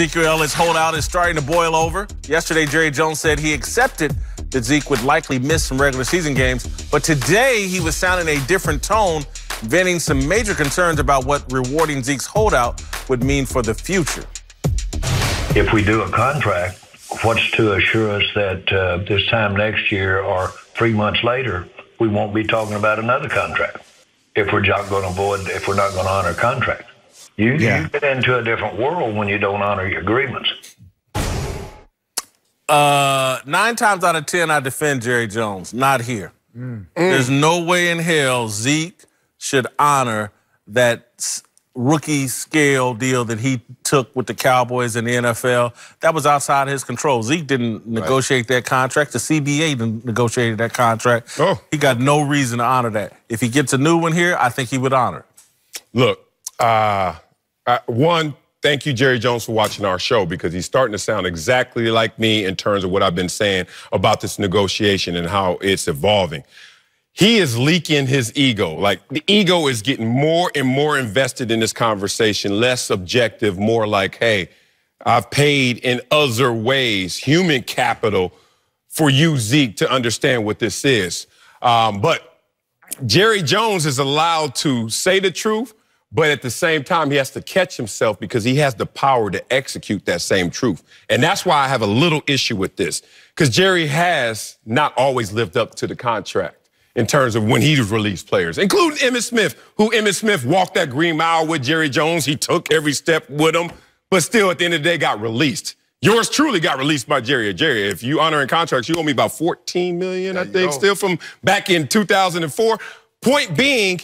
Ezekiel Elliott's holdout is starting to boil over. Yesterday, Jerry Jones said he accepted that Zeke would likely miss some regular season games, but today he was sounding a different tone, venting some major concerns about what rewarding Zeke's holdout would mean for the future. If we do a contract, what's to assure us that uh, this time next year or three months later, we won't be talking about another contract if we're not going to avoid, if we're not going to honor contract? You, yeah. you get into a different world when you don't honor your agreements. Uh, nine times out of ten, I defend Jerry Jones. Not here. Mm. There's no way in hell Zeke should honor that rookie scale deal that he took with the Cowboys in the NFL. That was outside his control. Zeke didn't negotiate right. that contract. The CBA negotiated that contract. Oh. He got no reason to honor that. If he gets a new one here, I think he would honor. It. Look, uh, uh, one, thank you, Jerry Jones, for watching our show because he's starting to sound exactly like me in terms of what I've been saying about this negotiation and how it's evolving. He is leaking his ego. Like the ego is getting more and more invested in this conversation, less objective, more like, hey, I've paid in other ways, human capital for you, Zeke, to understand what this is. Um, but Jerry Jones is allowed to say the truth, but at the same time, he has to catch himself because he has the power to execute that same truth. And that's why I have a little issue with this because Jerry has not always lived up to the contract in terms of when he's released players, including Emmitt Smith, who Emmitt Smith walked that green mile with Jerry Jones. He took every step with him, but still at the end of the day got released. Yours truly got released by Jerry. Jerry, if you honor in contracts, you owe me about 14 million, there I think, still from back in 2004. Point being,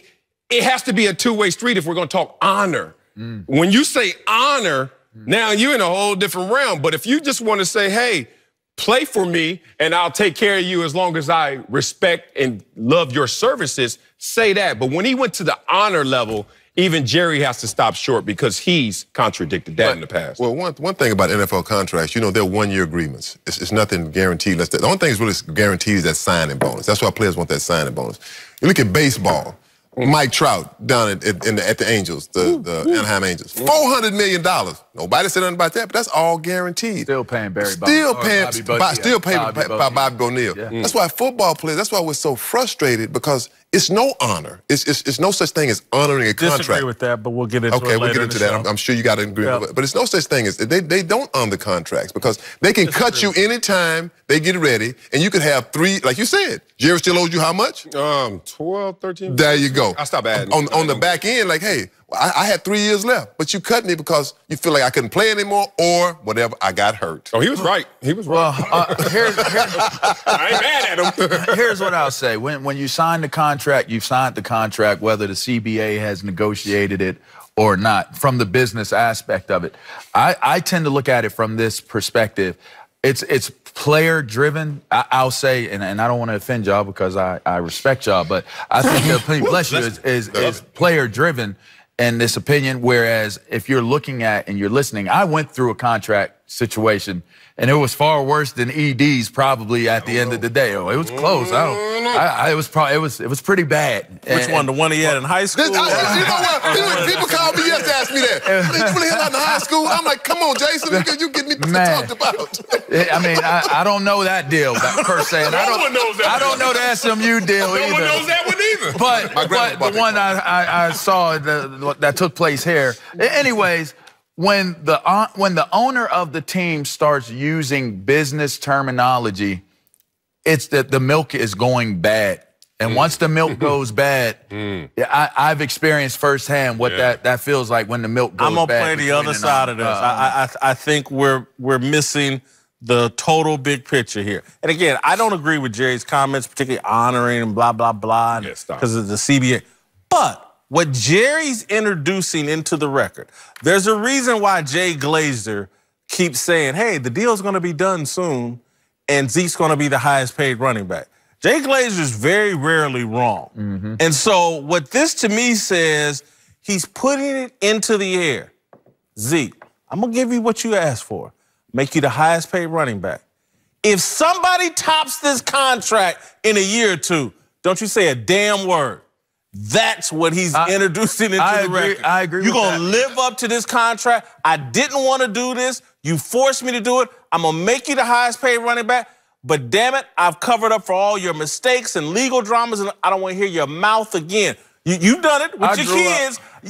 it has to be a two-way street if we're going to talk honor. Mm. When you say honor, mm. now you're in a whole different realm. But if you just want to say, hey, play for me and I'll take care of you as long as I respect and love your services, say that. But when he went to the honor level, even Jerry has to stop short because he's contradicted that but, in the past. Well, one, one thing about NFL contracts, you know, they're one-year agreements. It's, it's, nothing guaranteed. the, the only thing that's really guaranteed is that signing bonus. That's why players want that signing bonus. You look at baseball. Mike Trout down at, at, at the Angels, the, the Anaheim Angels. $400 million Nobody said nothing about that, but that's all guaranteed. Still paying Barry Still Bonds. paying, Bobby Bo- still paying Bobby, by, Bo- by Bobby Bonilla. Yeah. Mm. That's why football players. That's why we're so frustrated because it's no honor. It's it's, it's no such thing as honoring a Disagree contract. Disagree with that, but we'll get into okay, we'll get into that. I'm, I'm, sure you got to agree with it. But it's no such thing as they they don't honor the contracts because they can Disagree. cut you anytime they get ready, and you could have three. Like you said, Jerry still owes you how much? Um, 12, 13. There you go. I stop adding. on, on the back end, like hey, I, I, had three years left, but you cut me because you feel like I couldn't play anymore or whatever. I got hurt. Oh, he was right. He was wrong. right. Well, uh, here's, here's I ain't mad at him. here's what I'll say: when when you sign the contract, you've signed the contract, whether the CBA has negotiated it or not. From the business aspect of it, I, I tend to look at it from this perspective. It's it's player driven. I, will say, and, and I don't want to offend y'all because I, I respect y'all, but I think the bless you is, is, is player driven and this opinion. Whereas if you're looking at and you're listening, I went through a contract situation. And it was far worse than EDs probably at the end of the day. Oh, it was close. I don't. I, I it was probably it was it was pretty bad. Which and, one? The one he had in high school? This, I, you know what? People, people call me yes to ask me that. you really had in high school? I'm like, come on, Jason, you, you get me Man. talked about. I mean, I, I don't know that deal per se. no I don't, one knows that. I don't know the SMU deal no either. No one knows that one either. But but the one I, I, I saw the, that took place here. Anyways when the uh, when the owner of the team starts using business terminology, it's that the milk is going bad. And mm. once the milk goes bad, mm. I, have experienced firsthand what yeah. that, that feels like when the milk goes I'm gonna play the other side of this. Uh, I, I I think we're we're missing the total big picture here. And again, I don't agree with Jerry's comments, particularly honoring and blah blah blah, because yeah, of the CBA. But what Jerry's introducing into the record, there's a reason why Jay Glazer keeps saying, hey, the deal's gonna be done soon, and Zeke's gonna be the highest paid running back. Jay Glazer's very rarely wrong. Mm -hmm. And so what this to me says, he's putting it into the air. Zeke, I'm gonna give you what you asked for, make you the highest paid running back. If somebody tops this contract in a year or two, don't you say a damn word. That's what he's I, introducing into I the agree, record. I agree. You're gonna that. live up to this contract. I didn't want to do this. You forced me to do it. I'm gonna make you the highest paid running back. But damn it, I've covered up for all your mistakes and legal dramas, and I don't want to hear your mouth again. You, you done it with I your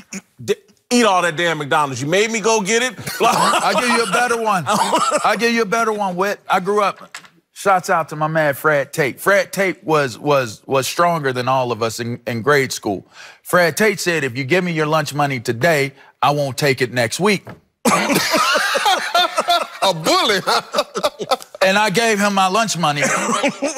kids. eat all that damn McDonald's. You made me go get it. I'll give you a better one. I'll give you a better one, Whit. I grew up Shouts out to my man Fred Tate. Fred Tate was was was stronger than all of us in, in grade school. Fred Tate said, if you give me your lunch money today, I won't take it next week. A bully. and I gave him my lunch money,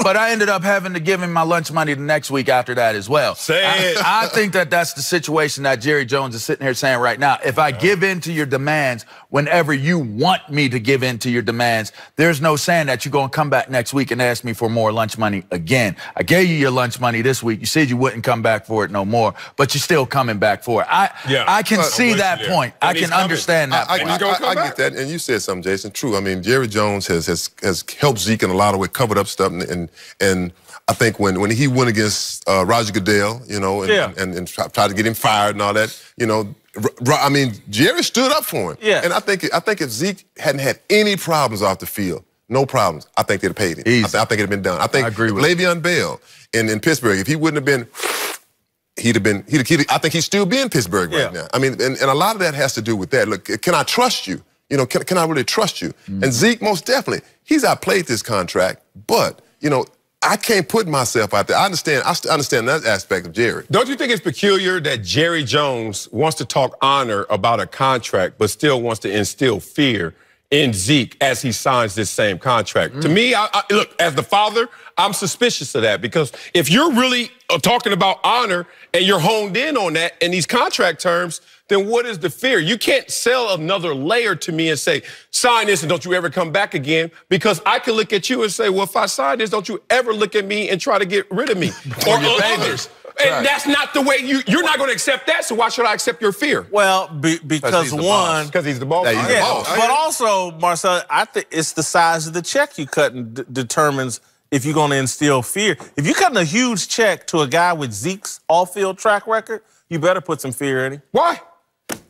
but I ended up having to give him my lunch money the next week after that as well. Say I, it. I think that that's the situation that Jerry Jones is sitting here saying right now. If I give in to your demands whenever you want me to give in to your demands, there's no saying that you're going to come back next week and ask me for more lunch money again. I gave you your lunch money this week. You said you wouldn't come back for it no more, but you're still coming back for it. I yeah, I can see that there. point. And I can coming. understand that. I, I, I, I get that. And you said something, Jason. True. I mean, Jerry Jones has has has has helped Zeke in a lot of way, covered up stuff. And and, and I think when, when he went against uh, Roger Goodell, you know, and, yeah. and, and, tried to get him fired and all that, you know, I mean, Jerry stood up for him. Yeah. And I think I think if Zeke hadn't had any problems off the field, no problems, I think they'd have paid him. Easy. I, th I think it'd have been done. I think I agree with Le'Veon Bell in, in Pittsburgh, if he wouldn't have been he'd have been, he'd, he'd, I think he'd still be in Pittsburgh right yeah. now. I mean, and, and a lot of that has to do with that. Look, can I trust you? You know, can, can I really trust you? Mm. And Zeke, most definitely, he's outplayed this contract, but, you know, I can't put myself out there. I understand. I understand that aspect of Jerry. Don't you think it's peculiar that Jerry Jones wants to talk honor about a contract, but still wants to instill fear in Zeke as he signs this same contract. Mm. To me, I, I, look, as the father, I'm suspicious of that because if you're really uh, talking about honor and you're honed in on that and these contract terms, then what is the fear? You can't sell another layer to me and say, sign this and don't you ever come back again because I can look at you and say, well, if I sign this, don't you ever look at me and try to get rid of me or, or others. And right. that's not the way you, you're not going to accept that, so why should I accept your fear? Well, be, because one. Because he's the boss. He's yeah. the boss. But also, Marcel, I think it's the size of the check you cut determines if you're going to instill fear. If you're cutting a huge check to a guy with Zeke's all-field track record, you better put some fear in him. Why?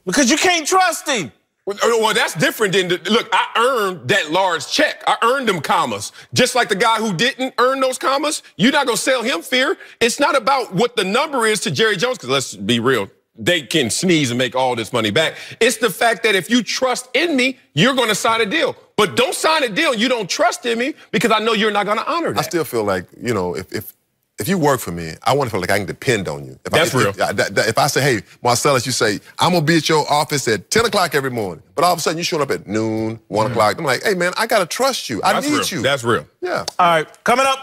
Because you can't trust him. Well, that's different than the, look. I earned that large check. I earned them commas. Just like the guy who didn't earn those commas, you're not gonna sell him fear. It's not about what the number is to Jerry Jones. Because let's be real, they can sneeze and make all this money back. It's the fact that if you trust in me, you're gonna sign a deal. But don't sign a deal you don't trust in me because I know you're not gonna honor that. I still feel like you know if if if you work for me, I want to feel like I can depend on you. If That's I, real. If, if, if, I say, hey, Marcellus, you say, I'm going to be at your office at 10 o'clock every morning, but all of a sudden you showing up at noon, 1 mm. o'clock. I'm like, hey, man, I got to trust you. I need real. you. That's real. Yeah. All right, coming up,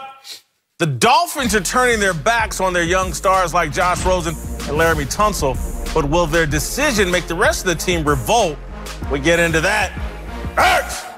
the Dolphins are turning their backs on their young stars like Josh Rosen and Laramie Tunsil, but will their decision make the rest of the team revolt? We get into that. Next!